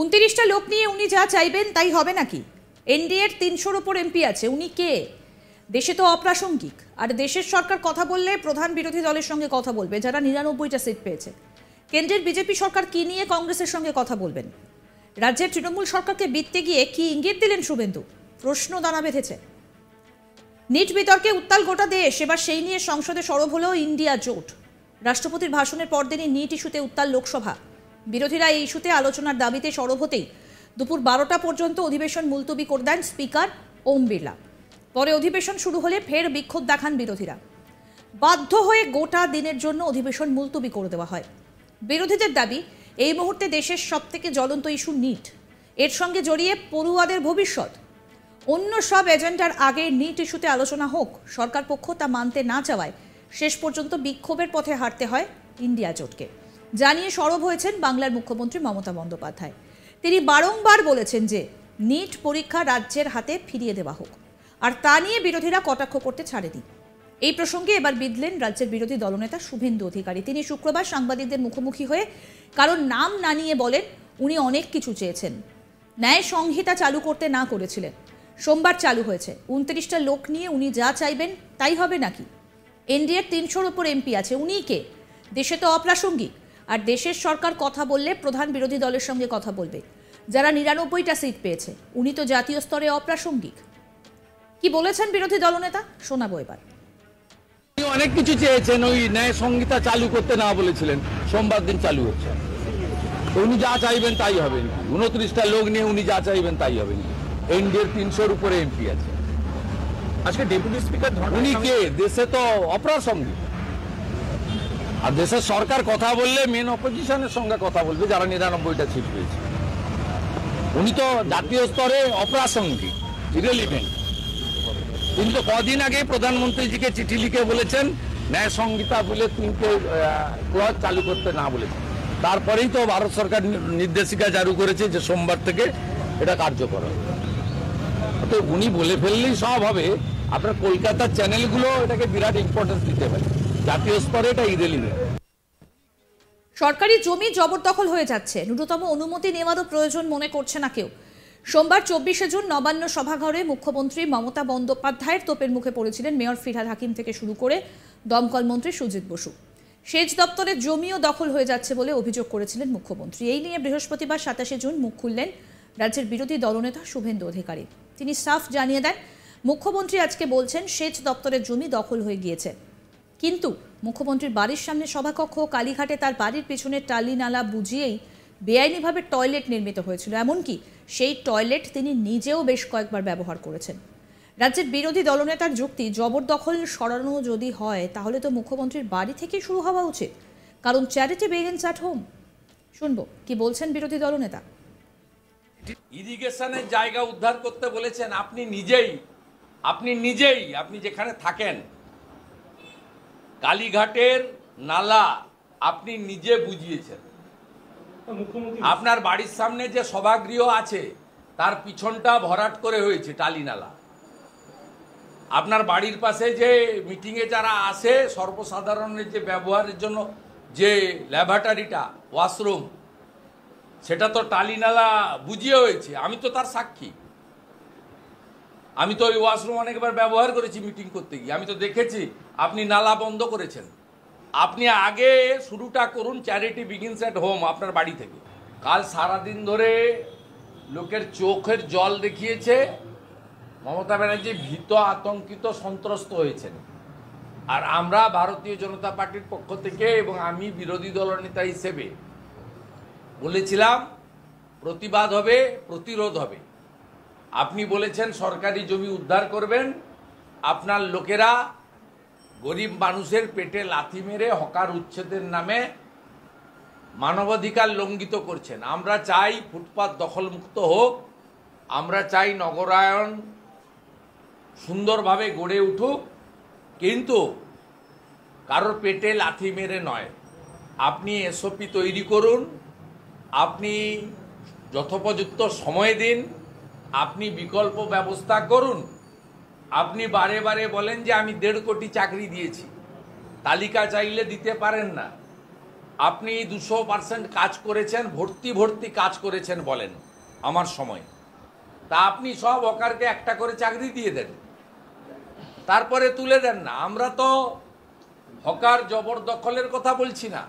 উনত্রিশটা লোক নিয়ে উনি যা চাইবেন তাই হবে নাকি এনডিএর তিনশোর ওপর এমপি আছে উনি কে দেশে তো অপ্রাসঙ্গিক আর দেশের সরকার কথা বললে প্রধান বিরোধী দলের সঙ্গে কথা বলবে যারা নিরানব্বইটা সিট পেয়েছে কেন্দ্রের বিজেপি সরকার কি নিয়ে কংগ্রেসের সঙ্গে কথা বলবেন রাজ্যের তৃণমূল সরকারকে বিততে গিয়ে কি ইঙ্গিত দিলেন শুভেন্দু প্রশ্ন দানা বেঁধেছে নিট বিতর্কে উত্তাল গোটা দেশ এবার সেই নিয়ে সংসদে সরব হলো ইন্ডিয়া জোট রাষ্ট্রপতির ভাষণের পরদিনই নিট ইস্যুতে উত্তাল লোকসভা বিরোধীরা এই ইস্যুতে আলোচনার দাবিতে সরব হতেই দুপুর বারোটা পর্যন্ত অধিবেশন মুলতবি করে দেন স্পিকার ওম বিড়লা পরে অধিবেশন শুরু হলে ফের বিক্ষোভ দেখান বিরোধীরা বাধ্য হয়ে গোটা দিনের জন্য অধিবেশন মুলতবি করে দেওয়া হয় বিরোধীদের দাবি এই মুহূর্তে দেশের সব থেকে জ্বলন্ত ইস্যু নিট এর সঙ্গে জড়িয়ে পড়ুয়াদের ভবিষ্যৎ অন্য সব এজেন্ডার আগে নিট ইস্যুতে আলোচনা হোক সরকার পক্ষ তা মানতে না চাওয়ায় শেষ পর্যন্ত বিক্ষোভের পথে হাঁটতে হয় ইন্ডিয়া জোটকে জানিয়ে সরব হয়েছেন বাংলার মুখ্যমন্ত্রী মমতা বন্দ্যোপাধ্যায় তিনি বারংবার বলেছেন যে নিট পরীক্ষা রাজ্যের হাতে ফিরিয়ে দেওয়া হোক আর তা নিয়ে বিরোধীরা কটাক্ষ করতে ছাড়েনি এই প্রসঙ্গে এবার বিধলেন রাজ্যের বিরোধী দলনেতা শুভেন্দু অধিকারী তিনি শুক্রবার সাংবাদিকদের মুখোমুখি হয়ে কারণ নাম না নিয়ে বলেন উনি অনেক কিছু চেয়েছেন ন্যায় সংহিতা চালু করতে না করেছিলেন সোমবার চালু হয়েছে উনত্রিশটা লোক নিয়ে উনি যা চাইবেন তাই হবে নাকি এনডিএর তিনশোর ওপর এমপি আছে উনি কে দেশে তো অপ্রাসঙ্গিক আর দেশের সরকার কথা বললে প্রধান বিরোধী দলের সঙ্গে কথা বলবে যারা নিরানব্বইটা সিট পেয়েছে উনি তো জাতীয় স্তরে অপ্রাসঙ্গিক কি বলেছেন বিরোধী দলনেতা শোনাবো এবার অনেক কিছু চেয়েছেন ওই ন্যায় সংহিতা চালু করতে না বলেছিলেন সোমবার দিন চালু হচ্ছে উনি যা চাইবেন তাই হবেন উনত্রিশটা লোক নিয়ে উনি যা চাইবেন তাই হবেন এনডিএর তিনশোর উপরে এমপি আছে আজকে ডেপুটি স্পিকার উনি কে দেশে তো অপ্রাসঙ্গিক আর দেশের সরকার কথা বললে মেন অপোজিশনের সঙ্গে কথা বলবে যারা নিরানব্বইটা সিট পেয়েছে উনি তো জাতীয় স্তরে অপ্রাসঙ্গিক ইরেলিভেন্ট তিনি তো কদিন আগে প্রধানমন্ত্রীজিকে চিঠি লিখে বলেছেন ন্যায় সংহিতা বলে তিনকে ক্লজ চালু করতে না বলেছেন তারপরেই তো ভারত সরকার নির্দেশিকা জারি করেছে যে সোমবার থেকে এটা কার্যকর তো উনি বলে ফেললেই সব হবে আপনার কলকাতার চ্যানেলগুলো এটাকে বিরাট ইম্পর্টেন্স দিতে পারে জাতীয় স্তরে এটা ইরেলিভেন্ট সরকারি জমি জবরদখল হয়ে যাচ্ছে ন্যূনতম অনুমতি নেওয়ারও প্রয়োজন মনে করছে না কেউ সোমবার চব্বিশে জুন নবান্ন সভাঘরে মুখ্যমন্ত্রী মমতা বন্দ্যোপাধ্যায়ের তোপের মুখে পড়েছিলেন মেয়র ফিরহাদ হাকিম থেকে শুরু করে দমকল মন্ত্রী সুজিত বসু সেচ দপ্তরের জমিও দখল হয়ে যাচ্ছে বলে অভিযোগ করেছিলেন মুখ্যমন্ত্রী এই নিয়ে বৃহস্পতিবার সাতাশে জুন মুখ খুললেন রাজ্যের বিরোধী দলনেতা শুভেন্দু অধিকারী তিনি সাফ জানিয়ে দেন মুখ্যমন্ত্রী আজকে বলছেন সেচ দপ্তরের জমি দখল হয়ে গিয়েছে কিন্তু মুখ্যমন্ত্রীর বাড়ির সামনে সভাকক্ষ কালীঘাটে তার বাড়ির পেছনে টালি নালা বুঝিয়েই বেআইনিভাবে টয়লেট নির্মিত হয়েছিল এমনকি সেই টয়লেট তিনি নিজেও বেশ কয়েকবার ব্যবহার করেছেন রাজ্যের বিরোধী দলনেতার যুক্তি জবরদখল সরানো যদি হয় তাহলে তো মুখ্যমন্ত্রীর বাড়ি থেকে শুরু হওয়া উচিত কারণ চ্যারিটি বেগেন্স অ্যাট হোম শুনব কি বলছেন বিরোধী দলনেতা ইরিগেশনের জায়গা উদ্ধার করতে বলেছেন আপনি নিজেই আপনি নিজেই আপনি যেখানে থাকেন কালীঘাটের নালা আপনি নিজে বুঝিয়েছেন আপনার বাড়ির সামনে যে সভাগৃহ আছে তার পিছনটা ভরাট করে হয়েছে টালি নালা আপনার বাড়ির পাশে যে মিটিংয়ে যারা আসে সর্বসাধারণের যে ব্যবহারের জন্য যে ল্যাবরেটরিটা ওয়াশরুম সেটা তো টালি নালা বুঝিয়ে হয়েছে আমি তো তার সাক্ষী আমি তো ওই ওয়াশরুম অনেকবার ব্যবহার করেছি মিটিং করতে গিয়ে আমি তো দেখেছি আপনি নালা বন্ধ করেছেন আপনি আগে শুরুটা করুন চ্যারিটি বিগিনস অ্যাট হোম আপনার বাড়ি থেকে কাল সারাদিন ধরে লোকের চোখের জল দেখিয়েছে মমতা ব্যানার্জি ভীত আতঙ্কিত সন্ত্রস্ত হয়েছেন আর আমরা ভারতীয় জনতা পার্টির পক্ষ থেকে এবং আমি বিরোধী দলনেতা হিসেবে বলেছিলাম প্রতিবাদ হবে প্রতিরোধ হবে আপনি বলেছেন সরকারি জমি উদ্ধার করবেন আপনার লোকেরা গরিব মানুষের পেটে লাথি মেরে হকার উচ্ছেদের নামে মানবাধিকার লঙ্ঘিত করছেন আমরা চাই ফুটপাত দখলমুক্ত হোক আমরা চাই নগরায়ন সুন্দরভাবে গড়ে উঠুক কিন্তু কারোর পেটে লাথি মেরে নয় আপনি এসওপি তৈরি করুন আপনি যথোপযুক্ত সময় দিন আপনি বিকল্প ব্যবস্থা করুন আপনি বারে বারে বলেন যে আমি দেড় কোটি চাকরি দিয়েছি তালিকা চাইলে দিতে পারেন না আপনি দুশো পার্সেন্ট কাজ করেছেন ভর্তি ভর্তি কাজ করেছেন বলেন আমার সময় তা আপনি সব অকারকে একটা করে চাকরি দিয়ে দেন তারপরে তুলে দেন না আমরা তো হকার জবরদখলের কথা বলছি না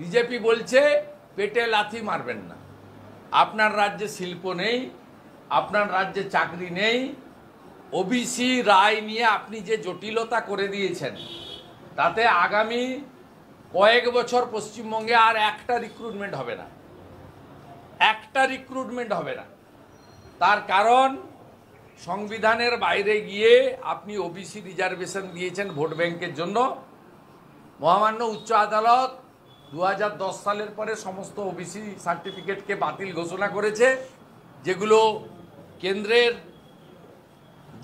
বিজেপি বলছে পেটে লাথি মারবেন না আপনার রাজ্যে শিল্প নেই আপনার রাজ্যে চাকরি নেই ওবিসি রায় নিয়ে আপনি যে জটিলতা করে দিয়েছেন তাতে আগামী কয়েক বছর পশ্চিমবঙ্গে আর একটা রিক্রুটমেন্ট হবে না একটা রিক্রুটমেন্ট হবে না তার কারণ সংবিধানের বাইরে গিয়ে আপনি ওবিসি রিজার্ভেশন দিয়েছেন ভোট ব্যাংকের জন্য মহামান্য উচ্চ আদালত দু সালের পরে সমস্ত ওবিসি সার্টিফিকেটকে বাতিল ঘোষণা করেছে যেগুলো কেন্দ্রের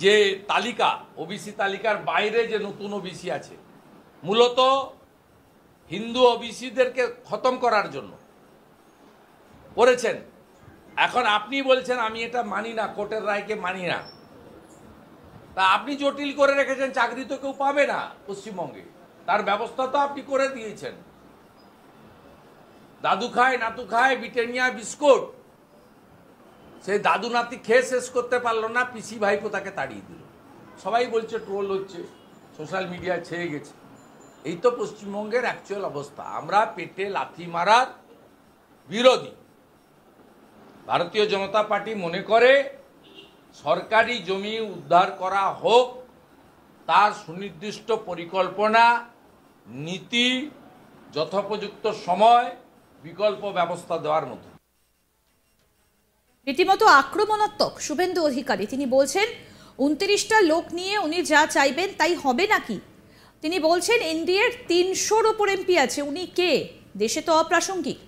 যে তালিকা ওবিসি তালিকার বাইরে যে নতুন ওবিসি আছে মূলত হিন্দু ওবিসিদেরকে খতম করার জন্য করেছেন এখন আপনি বলছেন আমি এটা মানি না কোর্টের রায়কে মানি না তা আপনি জটিল করে রেখেছেন চাকরি তো কেউ পাবে না পশ্চিমবঙ্গে তার ব্যবস্থা তো আপনি করে দিয়েছেন দাদু খায় নাতু খায় ব্রিটেনিয়া বিস্কুট সেই দাদু নাতি খেয়ে শেষ করতে পারলো না পিসি ভাইপো তাকে তাড়িয়ে দিল সবাই বলছে ট্রোল হচ্ছে সোশ্যাল মিডিয়া ছেয়ে গেছে এই তো পশ্চিমবঙ্গের অ্যাকচুয়াল অবস্থা আমরা পেটে লাথি মারার বিরোধী ভারতীয় জনতা পার্টি মনে করে সরকারি জমি উদ্ধার করা হোক তার সুনির্দিষ্ট পরিকল্পনা নীতি যথোপযুক্ত সময় বিকল্প ব্যবস্থা দেওয়ার মতো রীতিমতো আক্রমণাত্মক শুভেন্দু অধিকারী তিনি বলছেন উনত্রিশটা লোক নিয়ে উনি যা চাইবেন তাই হবে নাকি তিনি বলছেন এনডিএর তিনশোর ওপর এমপি আছে উনি কে দেশে তো অপ্রাসঙ্গিক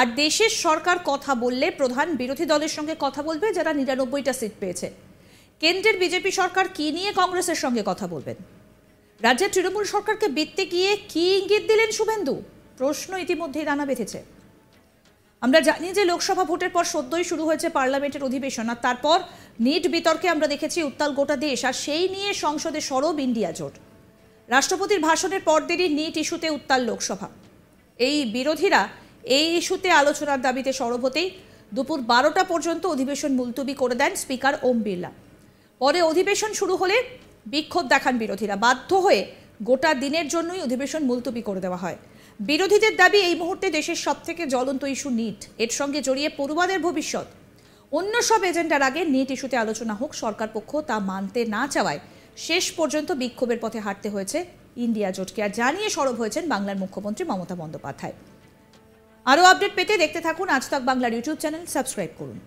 আর দেশের সরকার কথা বললে প্রধান বিরোধী দলের সঙ্গে কথা বলবে যারা নিরানব্বইটা সিট পেয়েছে কেন্দ্রের বিজেপি সরকার কি নিয়ে কংগ্রেসের সঙ্গে কথা বলবেন রাজ্যের তৃণমূল সরকারকে বৃত্তে গিয়ে কি ইঙ্গিত দিলেন শুভেন্দু প্রশ্ন ইতিমধ্যেই দানা বেঁধেছে আমরা জানি যে লোকসভা ভোটের পর সদ্যই শুরু হয়েছে পার্লামেন্টের অধিবেশন আর তারপর নিট বিতর্কে আমরা দেখেছি উত্তাল গোটা দেশ আর সেই নিয়ে সংসদে সরব ইন্ডিয়া জোট রাষ্ট্রপতির ভাষণের পরদেরই নিট ইস্যুতে উত্তাল লোকসভা এই বিরোধীরা এই ইস্যুতে আলোচনার দাবিতে সরব হতেই দুপুর বারোটা পর্যন্ত অধিবেশন মুলতুবি করে দেন স্পিকার ওম বিড়লা পরে অধিবেশন শুরু হলে বিক্ষোভ দেখান বিরোধীরা বাধ্য হয়ে গোটা দিনের জন্যই অধিবেশন মুলতুবি করে দেওয়া হয় বিরোধীদের দাবি এই মুহূর্তে দেশের সব থেকে জ্বলন্ত ইস্যু নিট এর সঙ্গে জড়িয়ে পড়ুয়াদের ভবিষ্যৎ অন্য সব এজেন্ডার আগে নিট ইস্যুতে আলোচনা হোক সরকার পক্ষ তা মানতে না চাওয়ায় শেষ পর্যন্ত বিক্ষোভের পথে হাঁটতে হয়েছে ইন্ডিয়া জোটকে আর জানিয়ে সরব হয়েছেন বাংলার মুখ্যমন্ত্রী মমতা বন্দ্যোপাধ্যায় আরও আপডেট পেতে দেখতে থাকুন আজ তক বাংলার ইউটিউব চ্যানেল সাবস্ক্রাইব করুন